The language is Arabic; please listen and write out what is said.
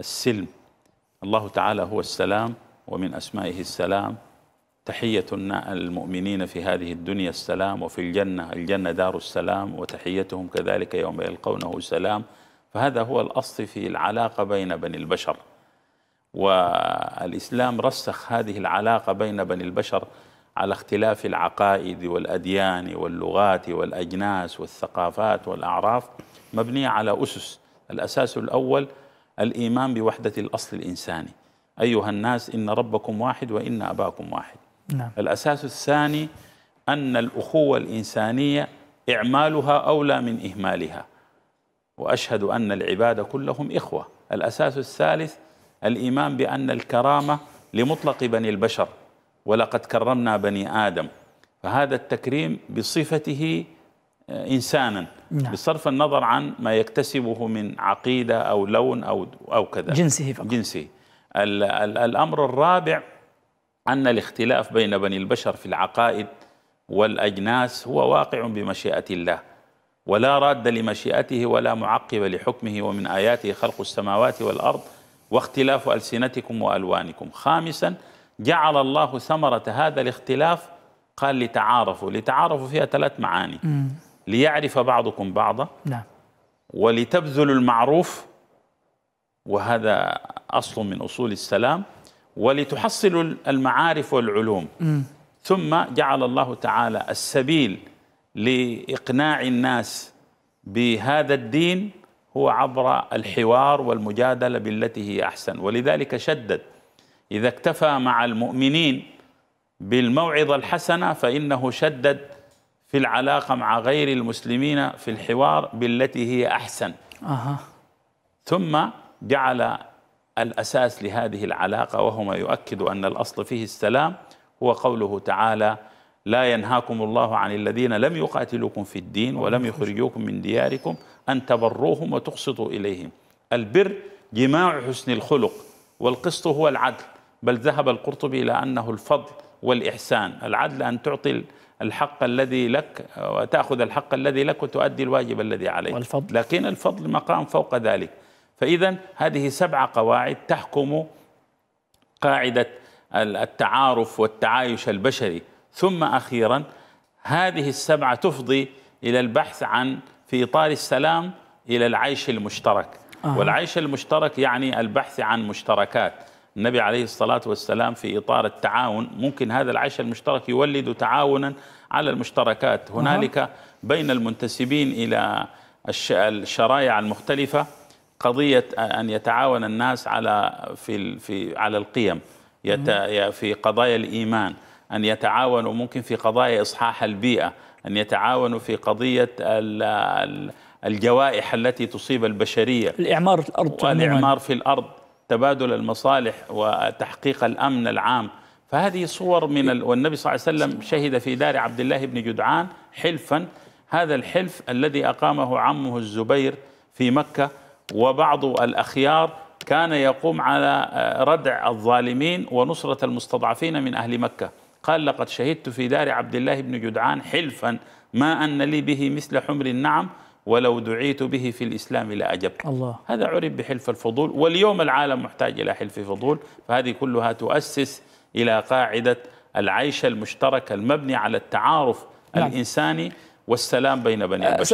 السلم الله تعالى هو السلام ومن أسمائه السلام تحية المؤمنين في هذه الدنيا السلام وفي الجنة الجنة دار السلام وتحيتهم كذلك يوم يلقونه سلام فهذا هو الأصل في العلاقة بين بني البشر والإسلام رسخ هذه العلاقة بين بني البشر على اختلاف العقائد والأديان واللغات والأجناس والثقافات والأعراف مبنية على أسس الأساس الأول الإيمان بوحدة الأصل الإنساني أيها الناس إن ربكم واحد وإن أباكم واحد نعم. الأساس الثاني أن الأخوة الإنسانية إعمالها أولى من إهمالها وأشهد أن العباد كلهم إخوة الأساس الثالث الإيمان بأن الكرامة لمطلق بني البشر ولقد كرمنا بني آدم فهذا التكريم بصفته إنسانا نعم. بصرف النظر عن ما يكتسبه من عقيدة أو لون أو, أو كذا جنسه فقط جنسه الـ الـ الأمر الرابع أن الاختلاف بين بني البشر في العقائد والأجناس هو واقع بمشيئة الله ولا راد لمشيئته ولا معقب لحكمه ومن آياته خلق السماوات والأرض واختلاف ألسنتكم وألوانكم خامسا جعل الله ثمرة هذا الاختلاف قال لتعارفوا لتعارفوا فيها ثلاث معاني م. ليعرف بعضكم بعضا نعم ولتبذل المعروف وهذا أصل من أصول السلام ولتحصل المعارف والعلوم م. ثم جعل الله تعالى السبيل لإقناع الناس بهذا الدين هو عبر الحوار والمجادلة بالتي هي أحسن ولذلك شدد إذا اكتفى مع المؤمنين بالموعظة الحسنة فإنه شدد في العلاقة مع غير المسلمين في الحوار بالتي هي أحسن أه. ثم جعل الأساس لهذه العلاقة وهو ما يؤكد أن الأصل فيه السلام هو قوله تعالى لا ينهاكم الله عن الذين لم يقاتلوكم في الدين ولم يخرجوكم من دياركم أن تبروهم وتقسطوا إليهم البر جماع حسن الخلق والقسط هو العدل بل ذهب القرطبي إلى أنه الفضل والإحسان العدل أن تعطي الحق الذي لك وتأخذ الحق الذي لك وتؤدي الواجب الذي عليك والفضل. لكن الفضل مقام فوق ذلك فإذا هذه سبع قواعد تحكم قاعدة التعارف والتعايش البشري ثم أخيرا هذه السبعة تفضي إلى البحث عن في إطار السلام إلى العيش المشترك آه. والعيش المشترك يعني البحث عن مشتركات النبي عليه الصلاة والسلام في إطار التعاون ممكن هذا العيش المشترك يولد تعاونا على المشتركات هنالك بين المنتسبين إلى الشرائع المختلفة قضية أن يتعاون الناس على في في على القيم يت في قضايا الإيمان أن يتعاونوا ممكن في قضايا إصحاح البيئة أن يتعاونوا في قضية الجوائح التي تصيب البشرية الإعمار في الأرض الإعمار في الأرض تبادل المصالح وتحقيق الامن العام فهذه صور من ال... والنبي صلى الله عليه وسلم شهد في دار عبد الله بن جدعان حلفا هذا الحلف الذي اقامه عمه الزبير في مكه وبعض الاخيار كان يقوم على آه، ردع الظالمين ونصره المستضعفين من اهل مكه قال لقد شهدت في دار عبد الله بن جدعان حلفا ما ان لي به مثل حمر النعم ولو دعيت به في الإسلام لأجبت الله هذا عرف بحلف الفضول واليوم العالم محتاج إلى حلف فضول فهذه كلها تؤسس إلى قاعدة العيش المشترك المبني على التعارف نعم. الإنساني والسلام بين بني البشر